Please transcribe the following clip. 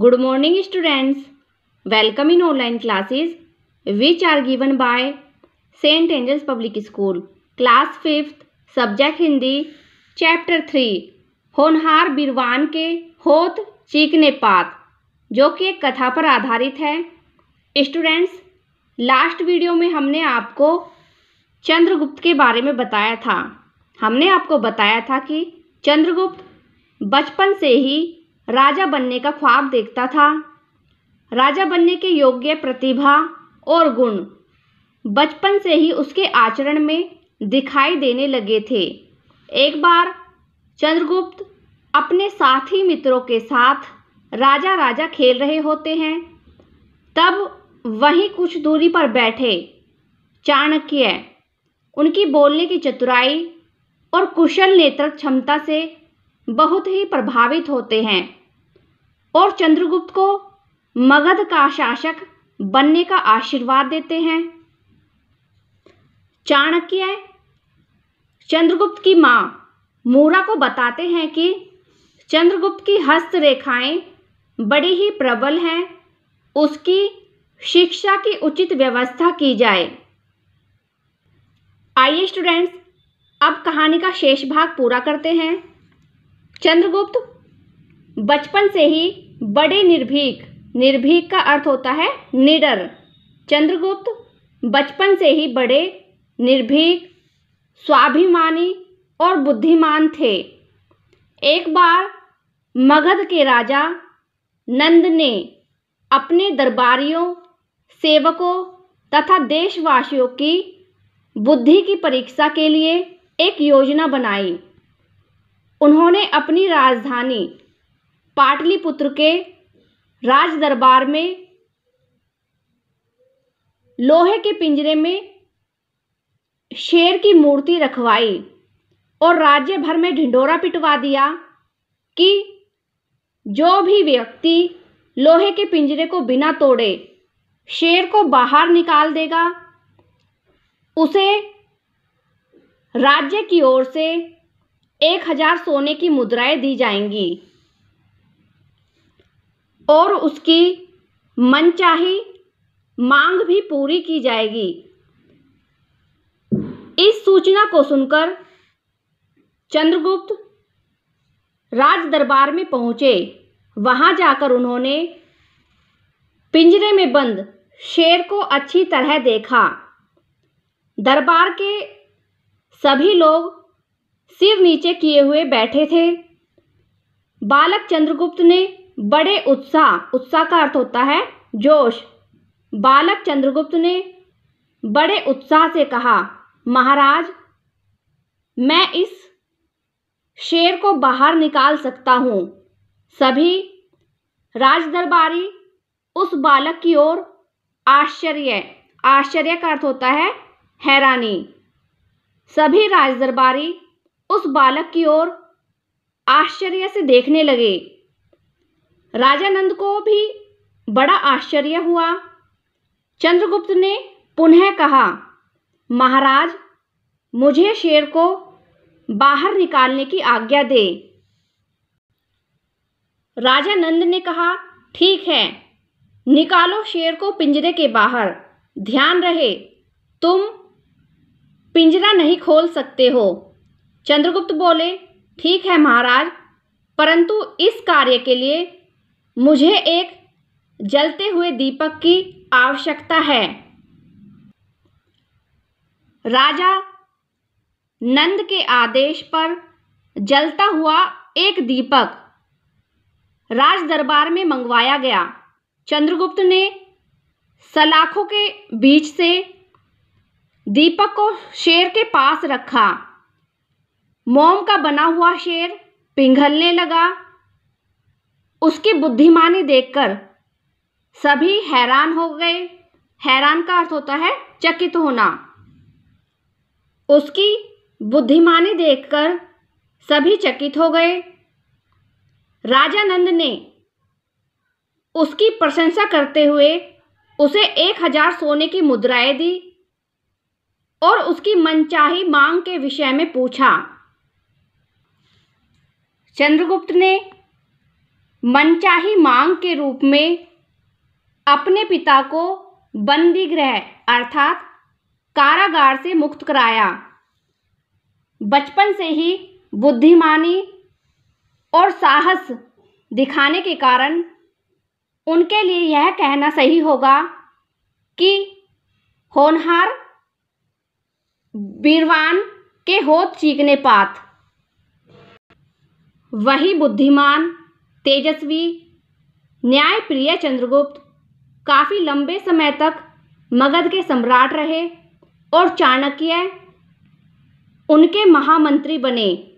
good morning students welcome in online classes which are given by Saint Angels public school class fifth subject Hindi chapter three होनहार बिरवान के होत चीकने पात जो कि एक कथा पर आधारित है स्टूडेंट्स लास्ट वीडियो में हमने आपको चंद्रगुप्त के बारे में बताया था हमने आपको बताया था कि चंद्रगुप्त बचपन से ही राजा बनने का ख्वाब देखता था राजा बनने के योग्य प्रतिभा और गुण बचपन से ही उसके आचरण में दिखाई देने लगे थे एक बार चंद्रगुप्त अपने साथी मित्रों के साथ राजा राजा खेल रहे होते हैं तब वहीं कुछ दूरी पर बैठे चाणक्य उनकी बोलने की चतुराई और कुशल नेत्र क्षमता से बहुत ही प्रभावित होते हैं और चंद्रगुप्त को मगध का शासक बनने का आशीर्वाद देते हैं चाणक्य चंद्रगुप्त की माँ मूरा को बताते हैं कि चंद्रगुप्त की हस्तरेखाएँ बड़ी ही प्रबल हैं उसकी शिक्षा की उचित व्यवस्था की जाए आइए स्टूडेंट्स अब कहानी का शेष भाग पूरा करते हैं चंद्रगुप्त बचपन से ही बड़े निर्भीक निर्भीक का अर्थ होता है निडर चंद्रगुप्त बचपन से ही बड़े निर्भीक स्वाभिमानी और बुद्धिमान थे एक बार मगध के राजा नंद ने अपने दरबारियों सेवकों तथा देशवासियों की बुद्धि की परीक्षा के लिए एक योजना बनाई उन्होंने अपनी राजधानी पाटलिपुत्र के राज दरबार में लोहे के पिंजरे में शेर की मूर्ति रखवाई और राज्य भर में ढिंडोरा पिटवा दिया कि जो भी व्यक्ति लोहे के पिंजरे को बिना तोड़े शेर को बाहर निकाल देगा उसे राज्य की ओर से एक हजार सोने की मुद्राएं दी जाएंगी और उसकी मनचाही मांग भी पूरी की जाएगी इस सूचना को सुनकर चंद्रगुप्त राज दरबार में पहुंचे वहां जाकर उन्होंने पिंजरे में बंद शेर को अच्छी तरह देखा दरबार के सभी लोग सिर नीचे किए हुए बैठे थे बालक चंद्रगुप्त ने बड़े उत्साह उत्साह का अर्थ होता है जोश बालक चंद्रगुप्त ने बड़े उत्साह से कहा महाराज मैं इस शेर को बाहर निकाल सकता हूँ सभी राजदरबारी उस बालक की ओर आश्चर्य आश्चर्य का अर्थ होता है हैरानी सभी राजदरबारी उस बालक की ओर आश्चर्य से देखने लगे राजानंद को भी बड़ा आश्चर्य हुआ चंद्रगुप्त ने पुनः कहा महाराज मुझे शेर को बाहर निकालने की आज्ञा दे राजानंद ने कहा ठीक है निकालो शेर को पिंजरे के बाहर ध्यान रहे तुम पिंजरा नहीं खोल सकते हो चंद्रगुप्त बोले ठीक है महाराज परंतु इस कार्य के लिए मुझे एक जलते हुए दीपक की आवश्यकता है राजा नंद के आदेश पर जलता हुआ एक दीपक राज दरबार में मंगवाया गया चंद्रगुप्त ने सलाखों के बीच से दीपक को शेर के पास रखा मोम का बना हुआ शेर पिघलने लगा उसकी बुद्धिमानी देखकर सभी हैरान हो गए हैरान का अर्थ होता है चकित होना उसकी बुद्धिमानी देखकर सभी चकित हो गए राजानंद ने उसकी प्रशंसा करते हुए उसे एक हजार सोने की मुद्राएं दी और उसकी मनचाही मांग के विषय में पूछा चंद्रगुप्त ने मनचाही मांग के रूप में अपने पिता को बंदी गृह अर्थात कारागार से मुक्त कराया बचपन से ही बुद्धिमानी और साहस दिखाने के कारण उनके लिए यह कहना सही होगा कि होनहार बीरवान के होत चीखने पात वही बुद्धिमान तेजस्वी न्यायप्रिय चंद्रगुप्त काफ़ी लंबे समय तक मगध के सम्राट रहे और चाणक्य उनके महामंत्री बने